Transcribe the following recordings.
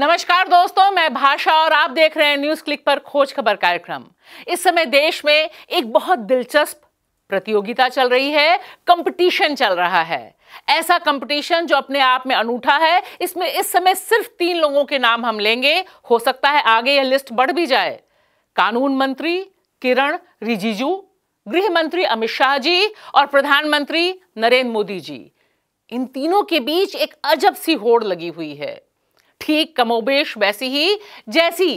नमस्कार दोस्तों मैं भाषा और आप देख रहे हैं न्यूज क्लिक पर खोज खबर कार्यक्रम इस समय देश में एक बहुत दिलचस्प प्रतियोगिता चल रही है कंपटीशन चल रहा है ऐसा कंपटीशन जो अपने आप में अनूठा है इसमें इस समय सिर्फ तीन लोगों के नाम हम लेंगे हो सकता है आगे यह लिस्ट बढ़ भी जाए कानून मंत्री किरण रिजिजू गृह मंत्री अमित शाह जी और प्रधानमंत्री नरेंद्र मोदी जी इन तीनों के बीच एक अजब सी होड़ लगी हुई है ठीक कमोबेश वैसी ही जैसी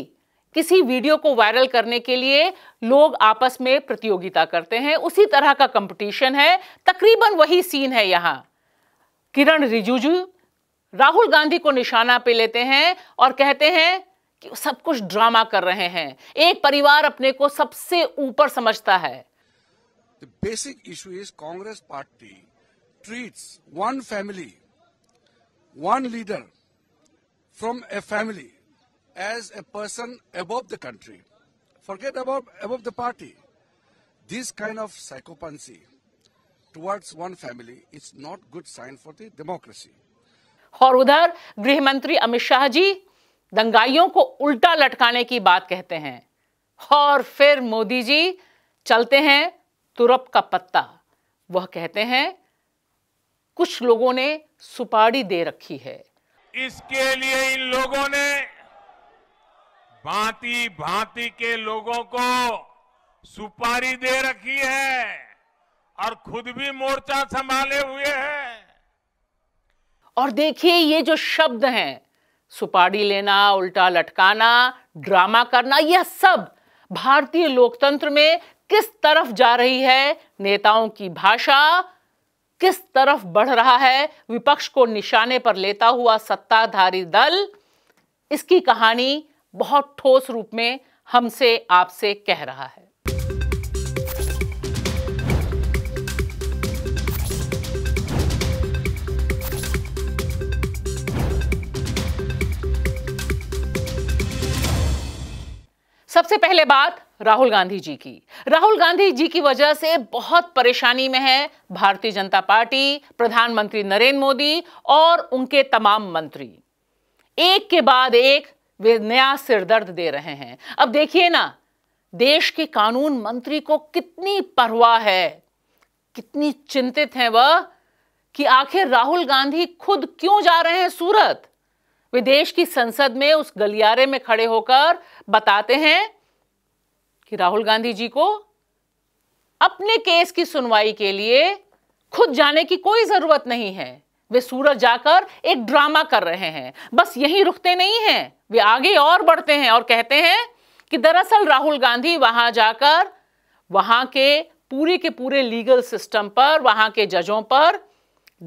किसी वीडियो को वायरल करने के लिए लोग आपस में प्रतियोगिता करते हैं उसी तरह का कंपटीशन है तकरीबन वही सीन है यहां किरण रिजिजू राहुल गांधी को निशाना पे लेते हैं और कहते हैं कि सब कुछ ड्रामा कर रहे हैं एक परिवार अपने को सबसे ऊपर समझता है basic issue is Congress party treats one family one leader from a family as a person above the country. Forget about above the party. This kind of psychopathy towards one family is not good sign for the democracy. और उधर गृह मंत्री अमित शाह जी दंगाइयों को उल्टा लटकाने की बात कहते हैं और फिर मोदी जी चलते हैं तुरप का पत्ता वह कहते हैं कुछ लोगों ने सुपाड़ी दे रखी है इसके लिए इन लोगों ने भांति भांति के लोगों को सुपारी दे रखी है और खुद भी मोर्चा संभाले हुए हैं और देखिए ये जो शब्द हैं सुपारी लेना उल्टा लटकाना ड्रामा करना यह सब भारतीय लोकतंत्र में किस तरफ जा रही है नेताओं की भाषा किस तरफ बढ़ रहा है विपक्ष को निशाने पर लेता हुआ सत्ताधारी दल इसकी कहानी बहुत ठोस रूप में हमसे आपसे कह रहा है सबसे पहले बात राहुल गांधी जी की राहुल गांधी जी की वजह से बहुत परेशानी में है भारतीय जनता पार्टी प्रधानमंत्री नरेंद्र मोदी और उनके तमाम मंत्री एक के बाद एक वे नया सिरदर्द दे रहे हैं अब देखिए ना देश के कानून मंत्री को कितनी परवाह है कितनी चिंतित हैं वह कि आखिर राहुल गांधी खुद क्यों जा रहे हैं सूरत विदेश की संसद में उस गलियारे में खड़े होकर बताते हैं कि राहुल गांधी जी को अपने केस की सुनवाई के लिए खुद जाने की कोई जरूरत नहीं है वे सूरत जाकर एक ड्रामा कर रहे हैं बस यहीं रुकते नहीं हैं वे आगे और बढ़ते हैं और कहते हैं कि दरअसल राहुल गांधी वहां जाकर वहां के पूरे के पूरे लीगल सिस्टम पर वहां के जजों पर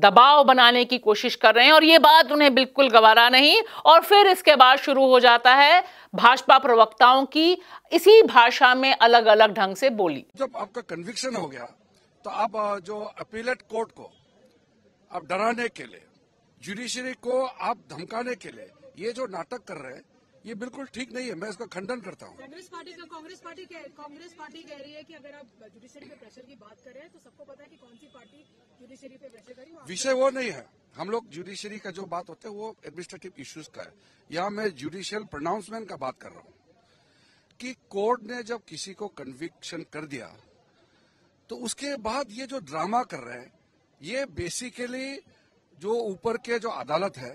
दबाव बनाने की कोशिश कर रहे हैं और ये बात उन्हें बिल्कुल गवारा नहीं और फिर इसके बाद शुरू हो जाता है भाजपा प्रवक्ताओं की इसी भाषा में अलग अलग ढंग से बोली जब आपका कन्विक्शन हो गया तो आप जो अपीलेट कोर्ट को आप डराने के लिए जुडिशरी को आप धमकाने के लिए ये जो नाटक कर रहे हैं ये बिल्कुल ठीक नहीं है मैं इसका खंडन करता हूँ कांग्रेस पार्टी का कांग्रेस पार्टी कांग्रेस पार्टी कह रही है कि अगर आप जुडिशरी पे प्रेशर की बात करें तो सबको पता है कि कौन सी पार्टी जुडिशरी पे प्रेशर कर रही विषय वो नहीं है हम लोग जुडिशरी का जो बात होते हैं वो एडमिनिस्ट्रेटिव इश्यूज का है यहाँ मैं जुडिशियल प्रोनाउंसमेंट का बात कर रहा हूँ कि कोर्ट ने जब किसी को कन्विक्शन कर दिया तो उसके बाद ये जो ड्रामा कर रहे हैं ये बेसिकली जो ऊपर के जो अदालत है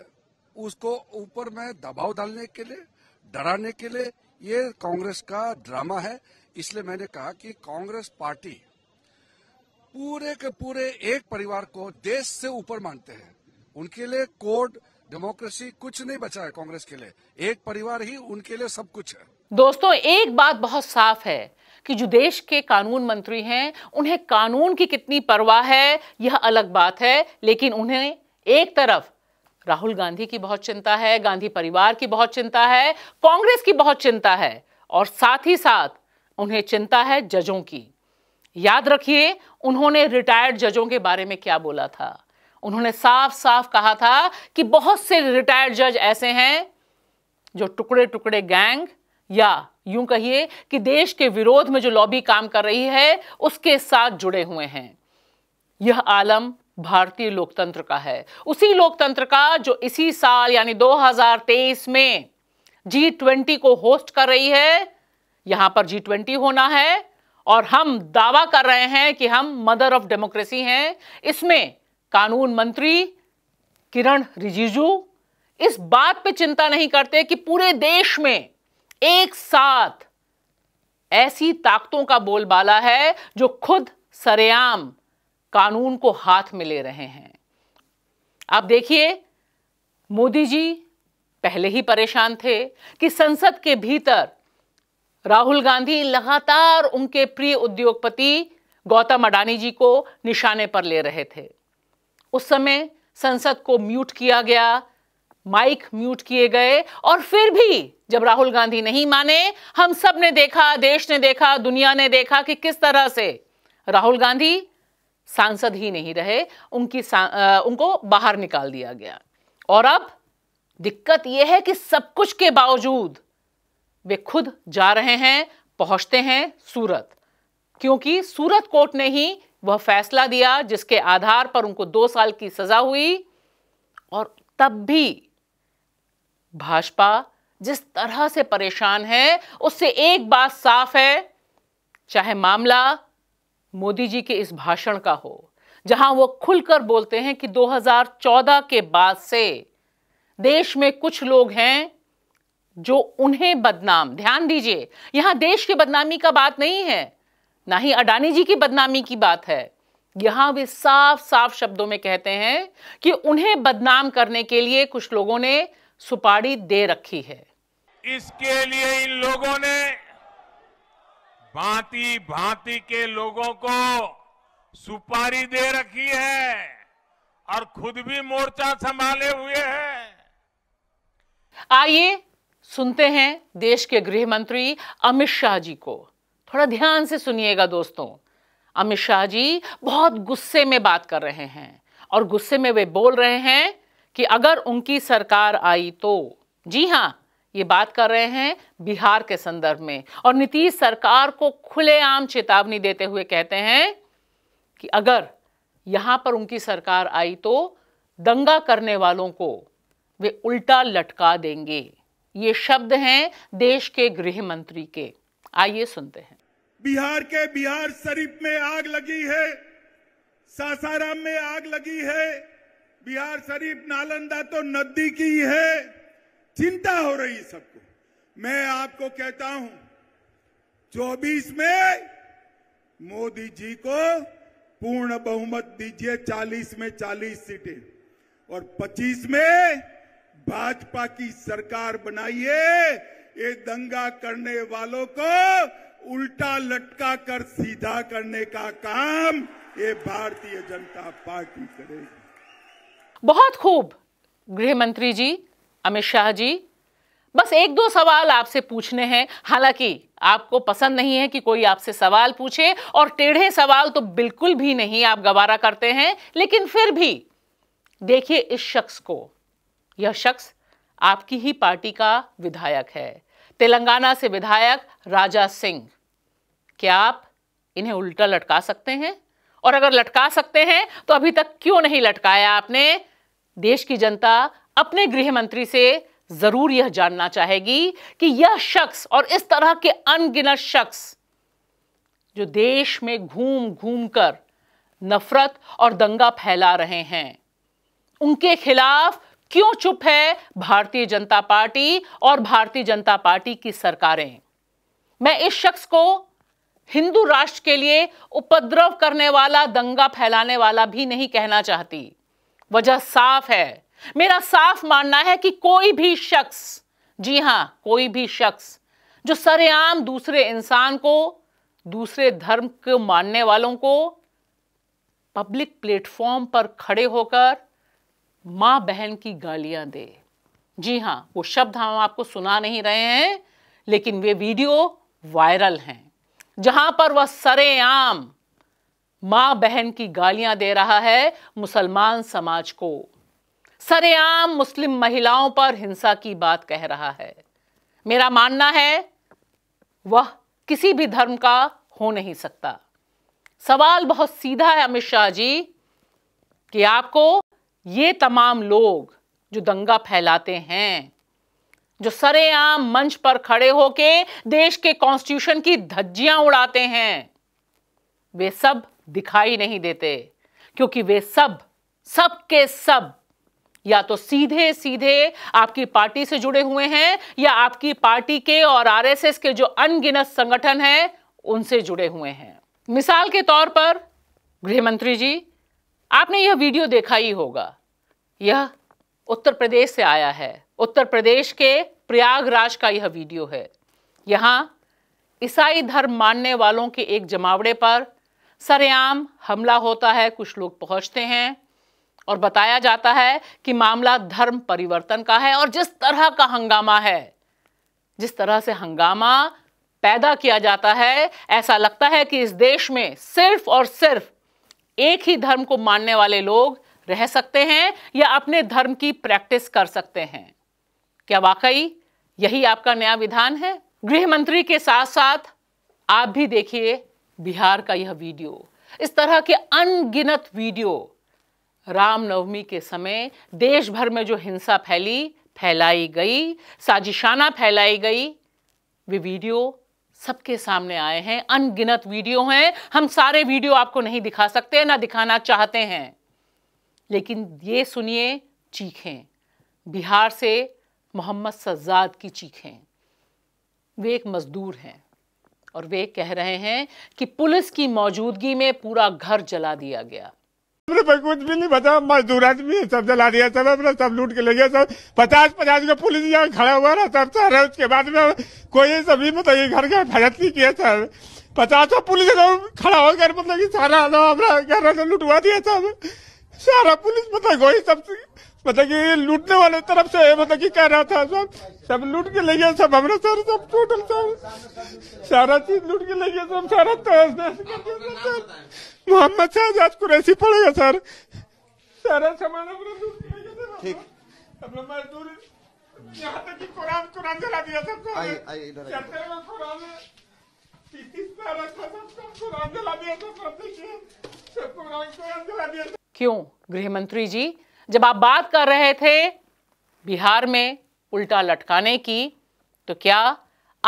उसको ऊपर में दबाव डालने के लिए डराने के लिए ये कांग्रेस का ड्रामा है इसलिए मैंने कहा कि कांग्रेस पार्टी पूरे के पूरे एक परिवार को देश से ऊपर मानते हैं उनके लिए कोड डेमोक्रेसी कुछ नहीं बचा है कांग्रेस के लिए एक परिवार ही उनके लिए सब कुछ है दोस्तों एक बात बहुत साफ है कि जो देश के कानून मंत्री हैं उन्हें कानून की कितनी परवाह है यह अलग बात है लेकिन उन्हें एक तरफ राहुल गांधी की बहुत चिंता है गांधी परिवार की बहुत चिंता है कांग्रेस की बहुत चिंता है और साथ ही साथ उन्हें चिंता है जजों की याद रखिए उन्होंने रिटायर्ड जजों के बारे में क्या बोला था उन्होंने साफ साफ कहा था कि बहुत से रिटायर्ड जज ऐसे हैं जो टुकड़े टुकड़े गैंग या यूं कहिए कि देश के विरोध में जो लॉबी काम कर रही है उसके साथ जुड़े हुए हैं यह आलम भारतीय लोकतंत्र का है उसी लोकतंत्र का जो इसी साल यानी 2023 में जी ट्वेंटी को होस्ट कर रही है यहां पर जी ट्वेंटी होना है और हम दावा कर रहे हैं कि हम मदर ऑफ डेमोक्रेसी हैं इसमें कानून मंत्री किरण रिजिजू इस बात पे चिंता नहीं करते कि पूरे देश में एक साथ ऐसी ताकतों का बोलबाला है जो खुद सरेआम कानून को हाथ में ले रहे हैं आप देखिए मोदी जी पहले ही परेशान थे कि संसद के भीतर राहुल गांधी लगातार उनके प्रिय उद्योगपति गौतम अडानी जी को निशाने पर ले रहे थे उस समय संसद को म्यूट किया गया माइक म्यूट किए गए और फिर भी जब राहुल गांधी नहीं माने हम सब ने देखा देश ने देखा दुनिया ने देखा कि किस तरह से राहुल गांधी सांसद ही नहीं रहे उनकी आ, उनको बाहर निकाल दिया गया और अब दिक्कत यह है कि सब कुछ के बावजूद वे खुद जा रहे हैं पहुंचते हैं सूरत क्योंकि सूरत कोर्ट ने ही वह फैसला दिया जिसके आधार पर उनको दो साल की सजा हुई और तब भी भाजपा जिस तरह से परेशान है उससे एक बात साफ है चाहे मामला मोदी जी के इस भाषण का हो जहां वो खुलकर बोलते हैं कि 2014 के बाद से देश में कुछ लोग हैं जो उन्हें बदनाम ध्यान दीजिए यहां देश की बदनामी का बात नहीं है ना ही अडानी जी की बदनामी की बात है यहां वे साफ साफ शब्दों में कहते हैं कि उन्हें बदनाम करने के लिए कुछ लोगों ने सुपारी दे रखी है इसके लिए इन लोगों ने भांति भांति के लोगों को सुपारी दे रखी है और खुद भी मोर्चा संभाले हुए हैं आइए सुनते हैं देश के गृह मंत्री अमित शाह जी को थोड़ा ध्यान से सुनिएगा दोस्तों अमित शाह जी बहुत गुस्से में बात कर रहे हैं और गुस्से में वे बोल रहे हैं कि अगर उनकी सरकार आई तो जी हाँ ये बात कर रहे हैं बिहार के संदर्भ में और नीतीश सरकार को खुलेआम चेतावनी देते हुए कहते हैं कि अगर यहां पर उनकी सरकार आई तो दंगा करने वालों को वे उल्टा लटका देंगे ये शब्द हैं देश के गृह मंत्री के आइए सुनते हैं बिहार के बिहार शरीफ में आग लगी है सासाराम में आग लगी है बिहार शरीफ नालंदा तो नदी की है चिंता हो रही सबको मैं आपको कहता हूं 24 में मोदी जी को पूर्ण बहुमत दीजिए 40 में 40 सीटें और 25 में भाजपा की सरकार बनाइए ये दंगा करने वालों को उल्टा लटका कर सीधा करने का काम ये भारतीय जनता पार्टी करेगी बहुत खूब गृह मंत्री जी अमित शाह जी बस एक दो सवाल आपसे पूछने हैं हालांकि आपको पसंद नहीं है कि कोई आपसे सवाल पूछे और टेढ़े सवाल तो बिल्कुल भी नहीं आप गवारा करते हैं लेकिन फिर भी देखिए इस शख्स को यह शख्स आपकी ही पार्टी का विधायक है तेलंगाना से विधायक राजा सिंह क्या आप इन्हें उल्टा लटका सकते हैं और अगर लटका सकते हैं तो अभी तक क्यों नहीं लटकाया आपने देश की जनता अपने गृह मंत्री से जरूर यह जानना चाहेगी कि यह शख्स और इस तरह के अनगिनत शख्स जो देश में घूम घूम कर नफरत और दंगा फैला रहे हैं उनके खिलाफ क्यों चुप है भारतीय जनता पार्टी और भारतीय जनता पार्टी की सरकारें मैं इस शख्स को हिंदू राष्ट्र के लिए उपद्रव करने वाला दंगा फैलाने वाला भी नहीं कहना चाहती वजह साफ है मेरा साफ मानना है कि कोई भी शख्स जी हां कोई भी शख्स जो सरेआम दूसरे इंसान को दूसरे धर्म के मानने वालों को पब्लिक प्लेटफॉर्म पर खड़े होकर मां बहन की गालियां दे जी हां वो शब्द हम आपको सुना नहीं रहे हैं लेकिन वे वीडियो वायरल हैं जहां पर वह सरेआम मां बहन की गालियां दे रहा है मुसलमान समाज को सरेआम मुस्लिम महिलाओं पर हिंसा की बात कह रहा है मेरा मानना है वह किसी भी धर्म का हो नहीं सकता सवाल बहुत सीधा है अमित शाह जी कि आपको ये तमाम लोग जो दंगा फैलाते हैं जो सरेआम मंच पर खड़े होके देश के कॉन्स्टिट्यूशन की धज्जियां उड़ाते हैं वे सब दिखाई नहीं देते क्योंकि वे सब सब के सब या तो सीधे सीधे आपकी पार्टी से जुड़े हुए हैं या आपकी पार्टी के और आरएसएस के जो अनगिनत संगठन हैं उनसे जुड़े हुए हैं मिसाल के तौर पर गृहमंत्री जी आपने यह वीडियो देखा ही होगा यह उत्तर प्रदेश से आया है उत्तर प्रदेश के प्रयागराज का यह वीडियो है यहां ईसाई धर्म मानने वालों के एक जमावड़े पर सरेआम हमला होता है कुछ लोग पहुंचते हैं और बताया जाता है कि मामला धर्म परिवर्तन का है और जिस तरह का हंगामा है जिस तरह से हंगामा पैदा किया जाता है ऐसा लगता है कि इस देश में सिर्फ और सिर्फ एक ही धर्म को मानने वाले लोग रह सकते हैं या अपने धर्म की प्रैक्टिस कर सकते हैं क्या वाकई यही आपका नया विधान है गृह मंत्री के साथ साथ आप भी देखिए बिहार का यह वीडियो इस तरह के अनगिनत वीडियो रामनवमी के समय देश भर में जो हिंसा फैली फैलाई गई साजिशाना फैलाई गई वे वीडियो सबके सामने आए हैं अनगिनत वीडियो हैं हम सारे वीडियो आपको नहीं दिखा सकते ना दिखाना चाहते हैं लेकिन ये सुनिए चीखें बिहार से मोहम्मद सज्जाद की चीखें वे एक मज़दूर हैं और वे कह रहे हैं कि पुलिस की मौजूदगी में पूरा घर जला दिया गया अपने कुछ भी नहीं पता मजदूर आदमी है सब जला दिया सब अपना सब लूट के ले गया सब पचास पचास का पुलिस यहाँ खड़ा हुआ रहा सब सर है उसके बाद में कोई सभी बताइए तो घर का हिफाजत नहीं किया सर पचासों पुलिस तो खड़ा हो गया मतलब की सारा अपना घर लुटवा दिया सब सारा पुलिस मतलब वही सब मतलब कि लूटने वाले तरफ से मतलब कि कह रहा था सब सब लूट के ले गया सब हमारा सर सब टोटल सब सारा चीज लूट के ले गया सब सारा मोहम्मद शाह शाहजाद कुरैसी पड़ेगा सर सारा सामान ठीक मजदूर क्यों गृह मंत्री जी जब आप बात कर रहे थे बिहार में उल्टा लटकाने की तो क्या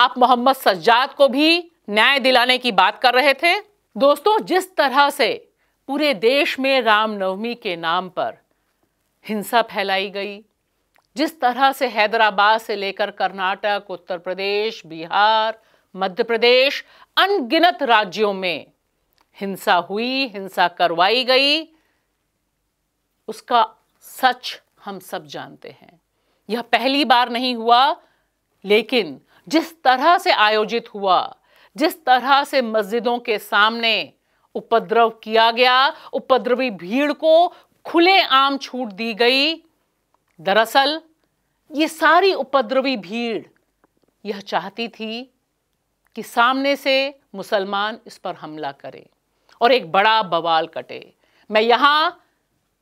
आप मोहम्मद सज्जाद को भी न्याय दिलाने की बात कर रहे थे दोस्तों जिस तरह से पूरे देश में रामनवमी के नाम पर हिंसा फैलाई गई जिस तरह से हैदराबाद से लेकर कर्नाटक उत्तर प्रदेश बिहार मध्य प्रदेश अनगिनत राज्यों में हिंसा हुई हिंसा करवाई गई उसका सच हम सब जानते हैं यह पहली बार नहीं हुआ लेकिन जिस तरह से आयोजित हुआ जिस तरह से मस्जिदों के सामने उपद्रव किया गया उपद्रवी भीड़ को खुले आम छूट दी गई दरअसल ये सारी उपद्रवी भीड़ यह चाहती थी कि सामने से मुसलमान इस पर हमला करें और एक बड़ा बवाल कटे मैं यहां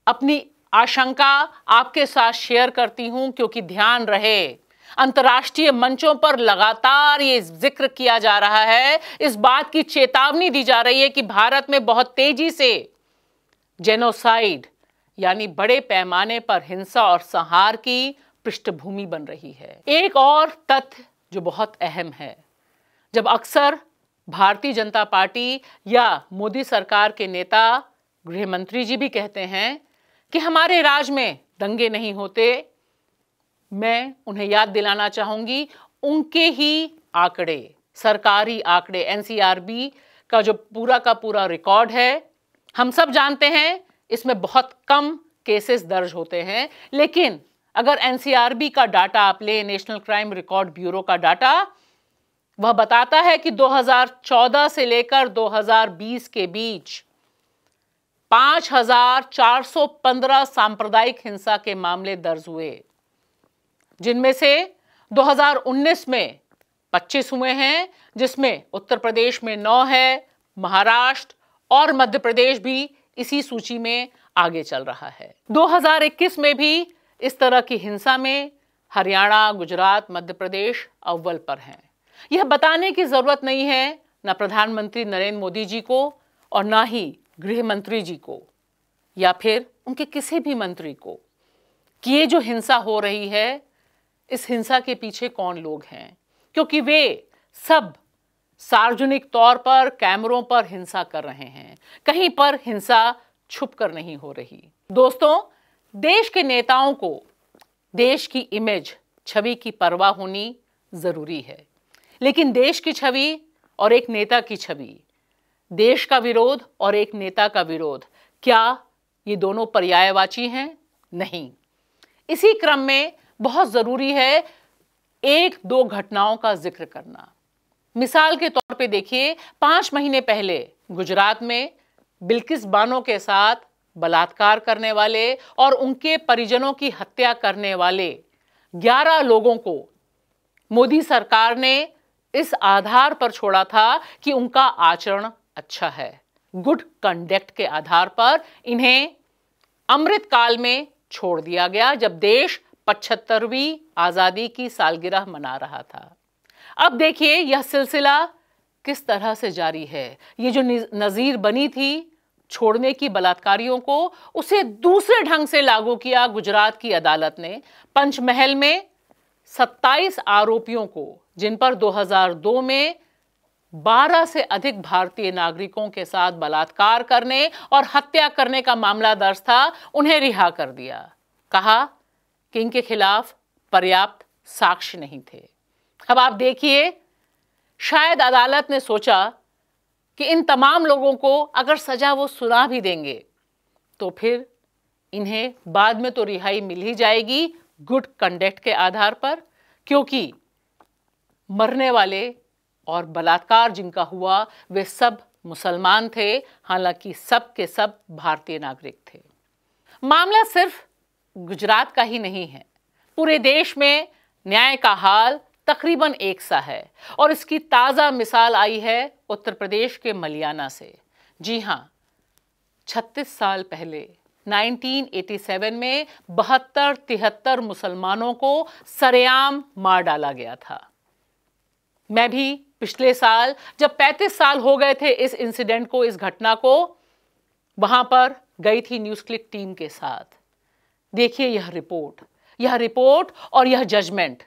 अपनी आशंका आपके साथ शेयर करती हूं क्योंकि ध्यान रहे अंतर्राष्ट्रीय मंचों पर लगातार ये जिक्र किया जा रहा है इस बात की चेतावनी दी जा रही है कि भारत में बहुत तेजी से जेनोसाइड यानी बड़े पैमाने पर हिंसा और संहार की पृष्ठभूमि बन रही है एक और तथ्य जो बहुत अहम है जब अक्सर भारतीय जनता पार्टी या मोदी सरकार के नेता गृह मंत्री जी भी कहते हैं कि हमारे राज में दंगे नहीं होते मैं उन्हें याद दिलाना चाहूंगी उनके ही आंकड़े सरकारी आंकड़े एनसीआरबी का जो पूरा का पूरा रिकॉर्ड है हम सब जानते हैं इसमें बहुत कम केसेस दर्ज होते हैं लेकिन अगर एनसीआरबी का डाटा आप ले नेशनल क्राइम रिकॉर्ड ब्यूरो का डाटा वह बताता है कि 2014 से लेकर 2020 के बीच 5,415 सांप्रदायिक हिंसा के मामले दर्ज हुए जिनमें से 2019 में 25 हुए हैं जिसमें उत्तर प्रदेश में 9 है महाराष्ट्र और मध्य प्रदेश भी इसी सूची में आगे चल रहा है 2021 में भी इस तरह की हिंसा में हरियाणा गुजरात मध्य प्रदेश अव्वल पर हैं यह बताने की ज़रूरत नहीं है न प्रधानमंत्री नरेंद्र मोदी जी को और ना ही गृह मंत्री जी को या फिर उनके किसी भी मंत्री को कि ये जो हिंसा हो रही है इस हिंसा के पीछे कौन लोग हैं क्योंकि वे सब सार्वजनिक तौर पर कैमरों पर हिंसा कर रहे हैं कहीं पर हिंसा छुप कर नहीं हो रही दोस्तों देश के नेताओं को देश की इमेज छवि की परवाह होनी ज़रूरी है लेकिन देश की छवि और एक नेता की छवि देश का विरोध और एक नेता का विरोध क्या ये दोनों पर्यायवाची हैं नहीं इसी क्रम में बहुत ज़रूरी है एक दो घटनाओं का जिक्र करना मिसाल के तौर पे देखिए पांच महीने पहले गुजरात में बिल्किस बानो के साथ बलात्कार करने वाले और उनके परिजनों की हत्या करने वाले 11 लोगों को मोदी सरकार ने इस आधार पर छोड़ा था कि उनका आचरण अच्छा है गुड कंडक्ट के आधार पर इन्हें अमृतकाल में छोड़ दिया गया जब देश पचहत्तरवीं आज़ादी की सालगिरह मना रहा था अब देखिए यह सिलसिला किस तरह से जारी है ये जो नज़ीर बनी थी छोड़ने की बलात्कारियों को उसे दूसरे ढंग से लागू किया गुजरात की अदालत ने पंचमहल में 27 आरोपियों को जिन पर 2002 में 12 से अधिक भारतीय नागरिकों के साथ बलात्कार करने और हत्या करने का मामला दर्ज था उन्हें रिहा कर दिया कहा कि इनके खिलाफ पर्याप्त साक्ष्य नहीं थे अब आप देखिए शायद अदालत ने सोचा कि इन तमाम लोगों को अगर सजा वो सुना भी देंगे तो फिर इन्हें बाद में तो रिहाई मिल ही जाएगी गुड कंडक्ट के आधार पर क्योंकि मरने वाले और बलात्कार जिनका हुआ वे सब मुसलमान थे हालांकि सब के सब भारतीय नागरिक थे मामला सिर्फ गुजरात का ही नहीं है पूरे देश में न्याय का हाल तकरीबन एक सा है और इसकी ताज़ा मिसाल आई है उत्तर प्रदेश के मलियाना से जी हाँ 36 साल पहले 1987 में बहत्तर तिहत्तर मुसलमानों को सरेआम मार डाला गया था मैं भी पिछले साल जब 35 साल हो गए थे इस इंसिडेंट को इस घटना को वहां पर गई थी न्यूज़ क्लिक टीम के साथ देखिए यह रिपोर्ट यह रिपोर्ट और यह जजमेंट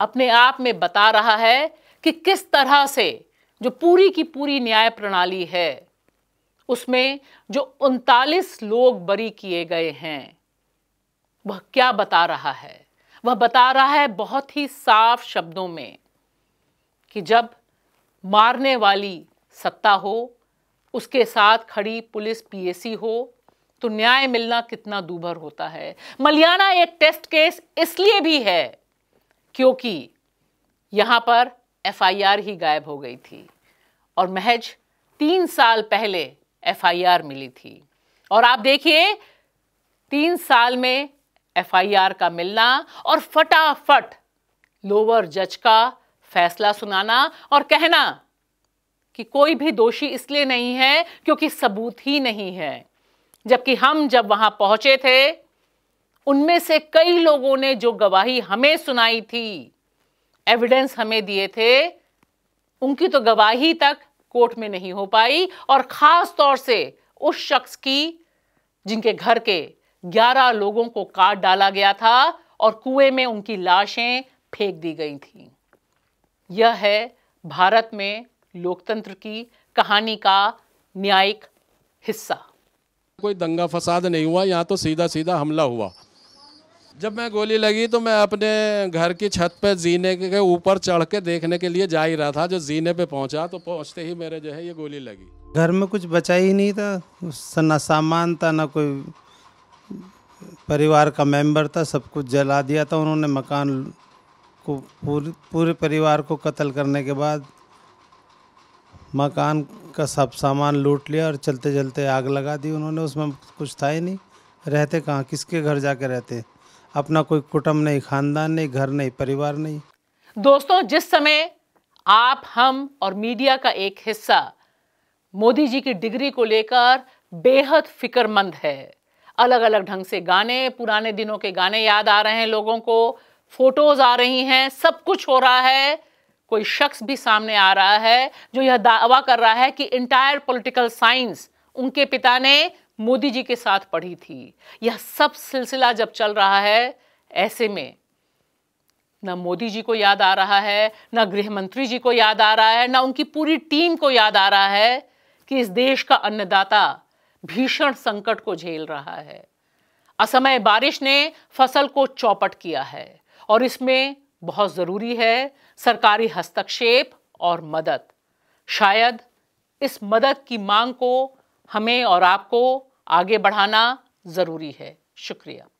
अपने आप में बता रहा है कि किस तरह से जो पूरी की पूरी न्याय प्रणाली है उसमें जो उनतालीस लोग बरी किए गए हैं वह क्या बता रहा है वह बता रहा है बहुत ही साफ शब्दों में कि जब मारने वाली सत्ता हो उसके साथ खड़ी पुलिस पीएसी हो तो न्याय मिलना कितना दूभर होता है मलियाना एक टेस्ट केस इसलिए भी है क्योंकि यहां पर एफआईआर ही गायब हो गई थी और महज तीन साल पहले एफआईआर मिली थी और आप देखिए तीन साल में एफआईआर का मिलना और फटाफट लोअर जज का फैसला सुनाना और कहना कि कोई भी दोषी इसलिए नहीं है क्योंकि सबूत ही नहीं है जबकि हम जब वहां पहुंचे थे उनमें से कई लोगों ने जो गवाही हमें सुनाई थी एविडेंस हमें दिए थे उनकी तो गवाही तक कोर्ट में नहीं हो पाई और ख़ास तौर से उस शख्स की जिनके घर के 11 लोगों को काट डाला गया था और कुएं में उनकी लाशें फेंक दी गई थी यह है भारत में लोकतंत्र की कहानी का न्यायिक हिस्सा कोई दंगा फसाद नहीं हुआ यहाँ तो सीधा सीधा हमला हुआ जब मैं गोली लगी तो मैं अपने घर की छत पे जीने के ऊपर चढ़ के देखने के लिए जा ही रहा था जो जीने पे पहुंचा तो पहुंचते ही मेरे जो है ये गोली लगी घर में कुछ बचा ही नहीं था ना सामान था ना कोई परिवार का मेंबर था सब कुछ जला दिया था उन्होंने मकान को पूरे पूरे परिवार को कत्ल करने के बाद मकान का सब सामान लूट लिया और चलते चलते आग लगा दी उन्होंने उसमें कुछ था ही नहीं रहते कहाँ किसके घर जाके रहते अपना कोई कुटुम्ब नहीं खानदान नहीं घर नहीं परिवार नहीं दोस्तों जिस समय आप हम और मीडिया का एक हिस्सा मोदी जी की डिग्री को लेकर बेहद फिक्रमंद है अलग अलग ढंग से गाने पुराने दिनों के गाने याद आ रहे हैं लोगों को फोटोज आ रही हैं सब कुछ हो रहा है कोई शख्स भी सामने आ रहा है जो यह दावा कर रहा है कि इंटायर पॉलिटिकल साइंस उनके पिता ने मोदी जी के साथ पढ़ी थी यह सब सिलसिला जब चल रहा है ऐसे में न मोदी जी को याद आ रहा है ना गृह मंत्री जी को याद आ रहा है ना उनकी पूरी टीम को याद आ रहा है कि इस देश का अन्नदाता भीषण संकट को झेल रहा है असमय बारिश ने फसल को चौपट किया है और इसमें बहुत ज़रूरी है सरकारी हस्तक्षेप और मदद शायद इस मदद की मांग को हमें और आपको आगे बढ़ाना ज़रूरी है शुक्रिया